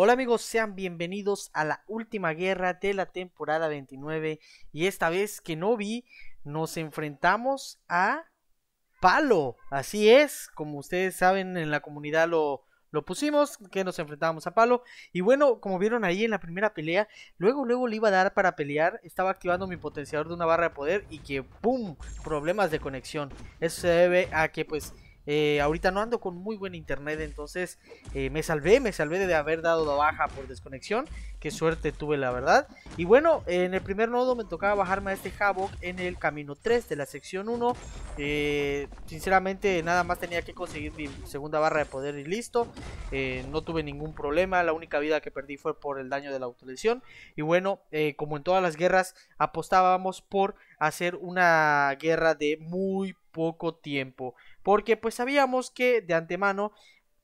Hola amigos, sean bienvenidos a la última guerra de la temporada 29 y esta vez que no vi nos enfrentamos a Palo. Así es, como ustedes saben en la comunidad lo, lo pusimos, que nos enfrentábamos a Palo. Y bueno, como vieron ahí en la primera pelea, luego, luego le iba a dar para pelear. Estaba activando mi potenciador de una barra de poder y que ¡pum! Problemas de conexión. Eso se debe a que pues eh, ahorita no ando con muy buen internet, entonces eh, me salvé, me salvé de haber dado la baja por desconexión. Qué suerte tuve, la verdad. Y bueno, en el primer nodo me tocaba bajarme a este Havoc en el camino 3 de la sección 1. Eh, sinceramente, nada más tenía que conseguir mi segunda barra de poder y listo. no tuve ningún problema, la única vida que perdí fue por el daño de la autolesión. Y bueno, como en todas las guerras, apostábamos por hacer una guerra de muy poco tiempo. Porque pues sabíamos que de antemano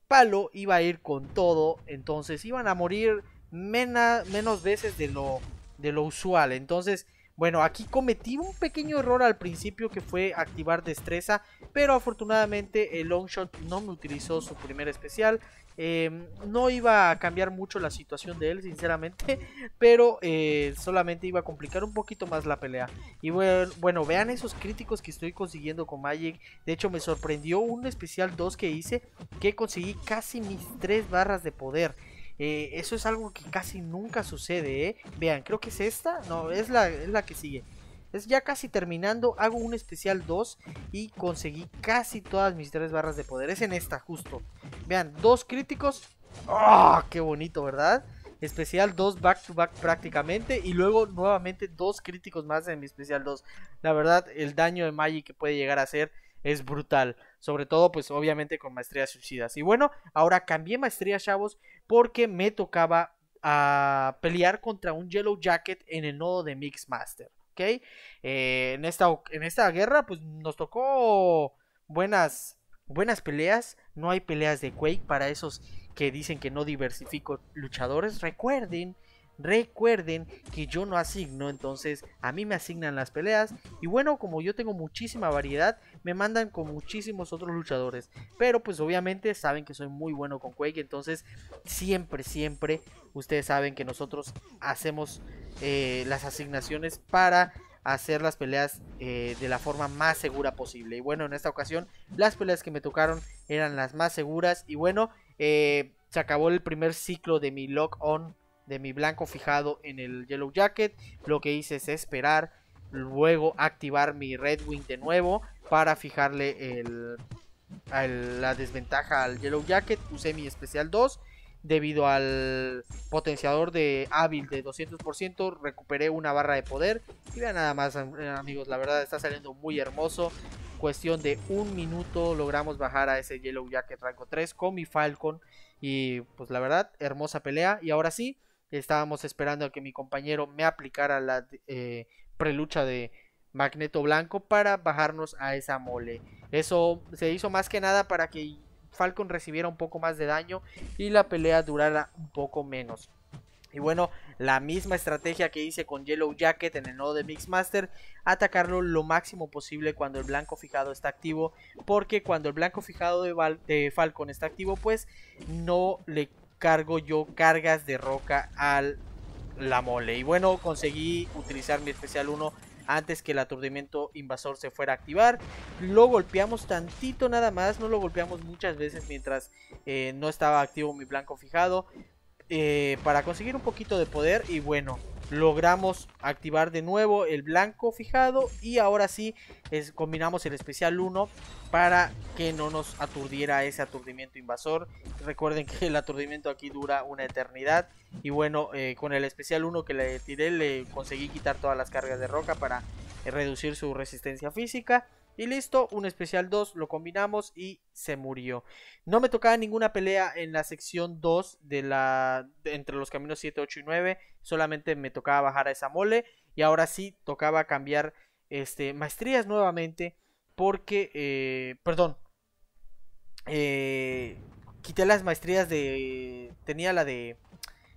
Palo iba a ir con todo, entonces iban a morir menos veces de lo, de lo usual. Entonces bueno, aquí cometí un pequeño error al principio que fue activar destreza, pero afortunadamente el Longshot no me utilizó su primer especial. Em, no iba a cambiar mucho la situación de él, sinceramente, pero eh, solamente iba a complicar un poquito más la pelea. Y bueno, bueno, vean esos críticos que estoy consiguiendo con Magic. De hecho, me sorprendió un especial 2 que hice que conseguí casi mis 3 barras de poder. Eh, eso es algo que casi nunca sucede, ¿eh? Vean, creo que es esta. No, es la, que sigue. Es ya casi terminando, hago un especial 2 y conseguí casi todas mis tres barras de poder. Es en esta, justo. Vean, dos críticos. ¡Ah! ¡Qué bonito, ¿verdad? especial 2 back to back prácticamente y luego nuevamente dos críticos más en mi especial 2. La verdad, el daño de Magic que puede llegar a hacer es brutal. Sobre todo, pues obviamente con maestrías suicidas. Y bueno, ahora cambié maestría, chavos, porque me tocaba a ah, pelear contra un Yellow Jacket en el nodo de Mixmaster. ¿Ok? Eh, en, esta, en esta guerra, pues nos tocó buenas, buenas peleas. No hay peleas de Quake para esos que dicen que no diversifico luchadores. Recuerden Recuerden que yo no asigno, entonces a mí me asignan las peleas. Y bueno, como yo tengo muchísima variedad, me mandan con muchísimos otros luchadores. Pero pues obviamente saben que soy muy bueno con Quake, entonces siempre, siempre ustedes saben que nosotros hacemos eh, las asignaciones para hacer las peleas eh, de la forma más segura posible. Y bueno, en esta ocasión las peleas que me tocaron eran las más seguras. Y bueno, eh, se acabó el primer ciclo de mi lock-on de mi blanco fijado en el Yellow Jacket. Lo que hice es esperar, luego activar mi Red Wing de nuevo para fijarle la desventaja al Yellow Jacket. Usé mi especial 2 debido al potenciador de hábil de 200%, recuperé una barra de poder. Y vean nada más, eh, amigos, la verdad está saliendo muy hermoso. Cuestión de un minuto logramos bajar a ese Yellow Jacket Rango 3 con mi Falcon. Y pues la verdad, hermosa pelea. Y ahora sí, Estábamos esperando a que mi compañero me aplicara la eh, prelucha de Magneto Blanco para bajarnos a esa mole. Eso se hizo más que nada para que Falcon recibiera un poco más de daño y la pelea durara un poco menos. Y bueno, la misma estrategia que hice con Yellow Jacket en el nodo de Mixmaster, atacarlo lo máximo posible cuando el blanco fijado está activo, porque cuando el blanco fijado de Falcon está activo, pues no le cargo yo cargas de roca al la mole. Y bueno, conseguí utilizar mi especial 1 antes que el aturdimiento invasor se fuera a activar. Lo golpeamos tantito nada más, no lo golpeamos muchas veces mientras eh, no estaba activo mi blanco fijado. Eh, para conseguir un poquito de poder y bueno, logramos activar de nuevo el blanco fijado y ahora sí combinamos el especial 1 para que no nos aturdiera ese aturdimiento invasor. Recuerden que el aturdimiento aquí dura una eternidad y bueno, eh, con el especial 1 que le tiré le conseguí quitar todas las cargas de roca para reducir su resistencia física. Y listo, un especial 2, lo combinamos y se murió. No me tocaba ninguna pelea en la sección 2 de la, entre los caminos 7, 8 y 9. Solamente me tocaba bajar a esa mole. Y ahora sí tocaba cambiar este, maestrías nuevamente. Porque, eh, perdón, eh, quité las maestrías de... Tenía la de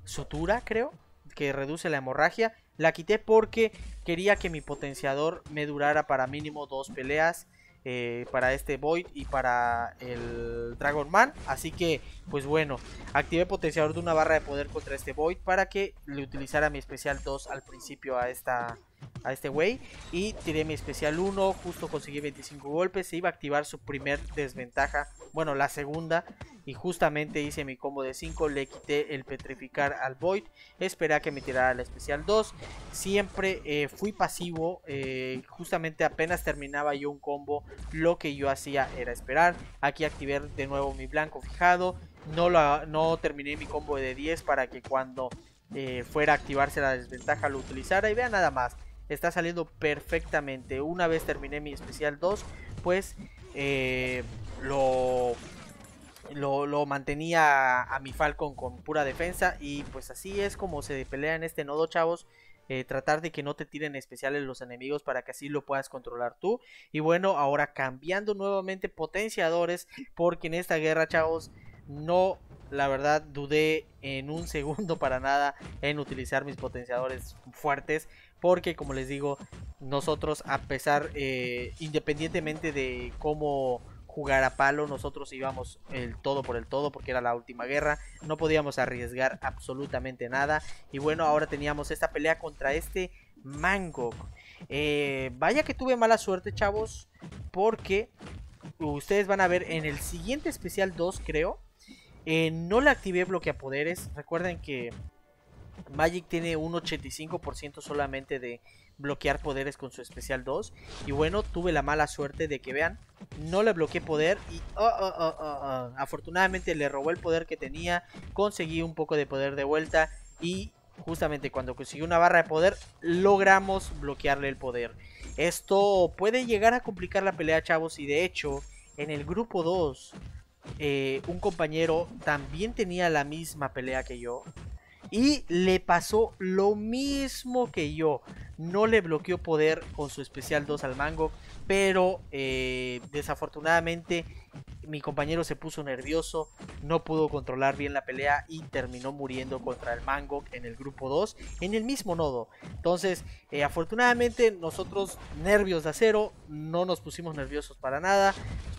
Sotura, creo, que reduce la hemorragia. La quité porque quería que mi potenciador me durara para mínimo dos peleas. Eh, para este Void y para el Dragon Man. Así que, pues bueno, activé potenciador de una barra de poder contra este Void para que le utilizara mi especial 2 al principio a esta a este güey y tiré mi especial 1, justo conseguí 25 golpes, se iba a activar su primer desventaja, bueno, la segunda y justamente hice mi combo de 5, le quité el petrificar al Void, Espera que me tirara la especial 2, siempre eh, fui pasivo, eh, justamente apenas terminaba yo un combo, lo que yo hacía era esperar, aquí activé de nuevo mi blanco fijado, no, lo, no terminé mi combo de 10 para que cuando eh, fuera a activarse la desventaja lo utilizara y vea nada más. Está saliendo perfectamente. Una vez terminé mi especial 2, pues lo lo, lo mantenía a, mi Falcon con pura defensa. Y pues así es como se pelea en este nodo, chavos. Eh, tratar de que no te tiren especiales los enemigos para que así lo puedas controlar tú. Y bueno, ahora cambiando nuevamente potenciadores. Porque en esta guerra, chavos, no, la verdad, dudé en un segundo para nada en utilizar mis potenciadores fuertes. Porque como les digo, nosotros a pesar, eh, independientemente de cómo jugar a palo, nosotros íbamos el todo por el todo porque era la última guerra, no podíamos arriesgar absolutamente nada y bueno, ahora teníamos esta pelea contra este Mangok. Eh, vaya que tuve mala suerte, chavos, porque ustedes van a ver en el siguiente especial 2, creo, eh, no le activé poderes. recuerden que Magic tiene un 85% solamente de bloquear poderes con su especial 2. Y bueno, tuve la mala suerte de que vean, no le bloqueé poder y oh, oh, oh, afortunadamente le robó el poder que tenía, conseguí un poco de poder de vuelta y justamente cuando consiguió una barra de poder logramos bloquearle el poder. Esto puede llegar a complicar la pelea, chavos, y de hecho en el grupo 2 eh, un compañero también tenía la misma pelea que yo. Y le pasó lo mismo que yo. No le bloqueó poder con su especial 2 al mango. Pero eh, desafortunadamente mi compañero se puso nervioso. No pudo controlar bien la pelea y terminó muriendo contra el mango en el grupo 2. En el mismo nodo. Entonces eh, afortunadamente nosotros nervios de acero. No nos pusimos nerviosos para nada.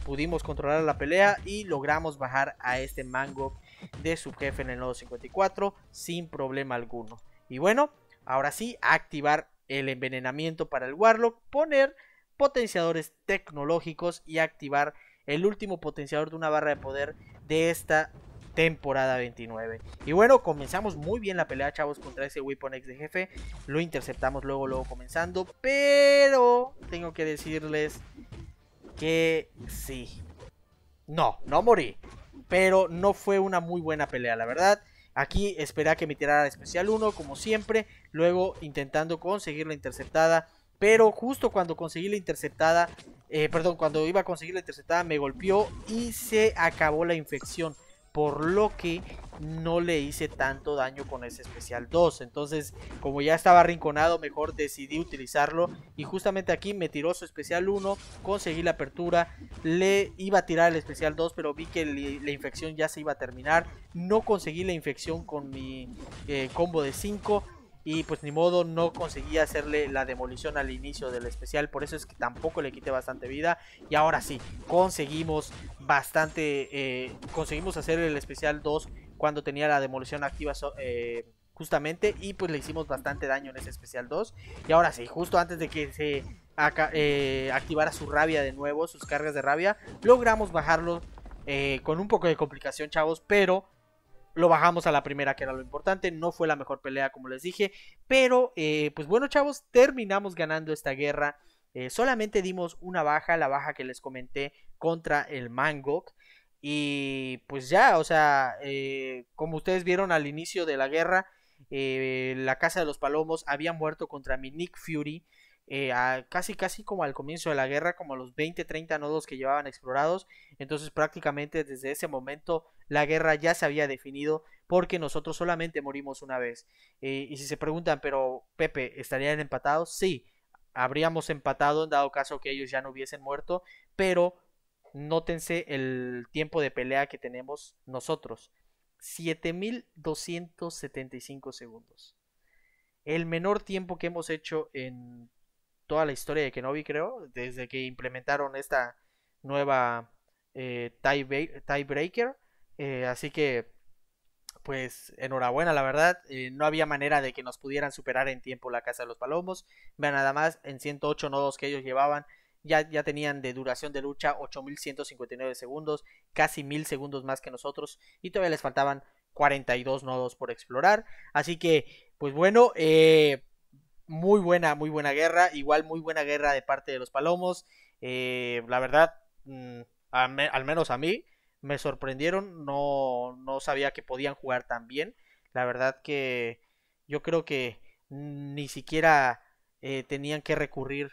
Pudimos controlar la pelea y logramos bajar a este mango de su jefe en el nodo 54 sin problema alguno. Y bueno, ahora sí, activar el envenenamiento para el Warlock, poner potenciadores tecnológicos y activar el último potenciador de una barra de poder de esta temporada 29. Y bueno, comenzamos muy bien la pelea, chavos, contra ese Weapon X de jefe. Lo interceptamos luego, luego comenzando. Pero tengo que decirles que sí. No, no morí pero no fue una muy buena pelea, la verdad. Aquí espera que me tirara especial 1, como siempre, luego intentando conseguir la interceptada, pero justo cuando conseguí la interceptada, eh, perdón, cuando iba a conseguir la interceptada me golpeó y se acabó la infección por lo que no le hice tanto daño con ese especial 2. Entonces, como ya estaba arrinconado mejor decidí utilizarlo. Y justamente aquí me tiró su especial 1, conseguí la apertura, le iba a tirar el especial 2, pero vi que la infección ya se iba a terminar. No conseguí la infección con mi eh, combo de 5 y pues ni modo no conseguí hacerle la demolición al inicio del especial, por eso es que tampoco le quité bastante vida y ahora sí, conseguimos bastante, eh, conseguimos hacer el especial 2 cuando tenía la demolición activa eh, justamente y pues le hicimos bastante daño en ese especial 2 y ahora sí, justo antes de que se... Eh, activara su rabia de nuevo, sus cargas de rabia. Logramos bajarlo con un poco de complicación, chavos, pero lo bajamos a la primera, que era lo importante. No fue la mejor pelea, como les dije. Pero, eh, pues bueno, chavos, terminamos ganando esta guerra. Eh, solamente dimos una baja, la baja que les comenté contra el Mangok. Y pues ya, o sea, eh, como ustedes vieron al inicio de la guerra, la Casa de los Palomos había muerto contra mi Nick Fury. Eh, casi casi como al comienzo de la guerra, como los 20, 30 nodos que llevaban explorados. Entonces prácticamente desde ese momento la guerra ya se había definido porque nosotros solamente morimos una vez. Eh, y si se preguntan, pero Pepe, ¿estarían empatados? Sí, habríamos empatado en dado caso que ellos ya no hubiesen muerto, pero nótense el tiempo de pelea que tenemos nosotros. 7.275 segundos. El menor tiempo que hemos hecho en toda la historia de Kenobi, creo, desde que implementaron esta nueva eh, tiebreaker. Eh, así que, pues, enhorabuena, la verdad. Eh, no había manera de que nos pudieran superar en tiempo la Casa de los Palomos. Vean, nada más, en 108 nodos que ellos llevaban, ya, ya tenían de duración de lucha 8.159 segundos, casi 1.000 segundos más que nosotros. Y todavía les faltaban 42 nodos por explorar. Así que, pues bueno, eh muy buena, muy buena guerra. Igual muy buena guerra de parte de los Palomos. Eh, la verdad, mm, al menos a mí, me sorprendieron. No, no sabía que podían jugar tan bien. La verdad que yo creo que ni siquiera eh, tenían que recurrir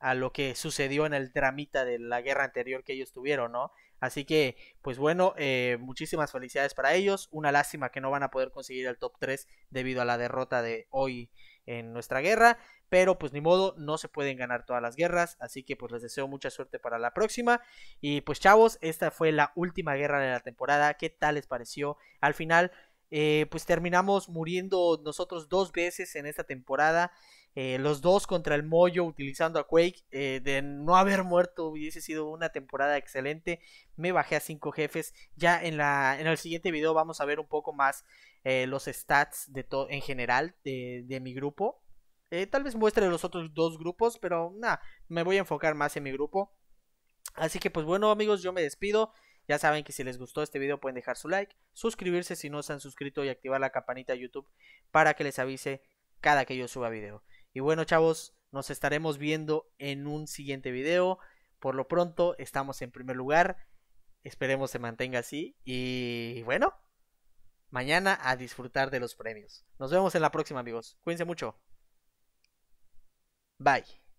a lo que sucedió en el tramita de la guerra anterior que ellos tuvieron, ¿no? Así que, pues bueno, eh, muchísimas felicidades para ellos. Una lástima que no van a poder conseguir el top 3 debido a la derrota de hoy en nuestra guerra, pero pues ni modo, no se pueden ganar todas las guerras, así que pues les deseo mucha suerte para la próxima. Y pues chavos, esta fue la última guerra de la temporada, ¿qué tal les pareció? Al final, eh, pues terminamos muriendo nosotros dos veces en esta temporada. Eh, los dos contra el Moyo utilizando a Quake. Eh, de no haber muerto hubiese sido una temporada excelente. Me bajé a cinco jefes. Ya en, la, en el siguiente video vamos a ver un poco más eh, los stats de en general de, mi grupo. Eh, tal vez muestre los otros dos grupos, pero nada, me voy a enfocar más en mi grupo. Así que pues bueno amigos, yo me despido. Ya saben que si les gustó este video pueden dejar su like, suscribirse si no se han suscrito y activar la campanita de YouTube para que les avise cada que yo suba video. Y bueno chavos, nos estaremos viendo en un siguiente video. Por lo pronto estamos en primer lugar. Esperemos se mantenga así. Y bueno, mañana a disfrutar de los premios. Nos vemos en la próxima, amigos. Cuídense mucho. Bye.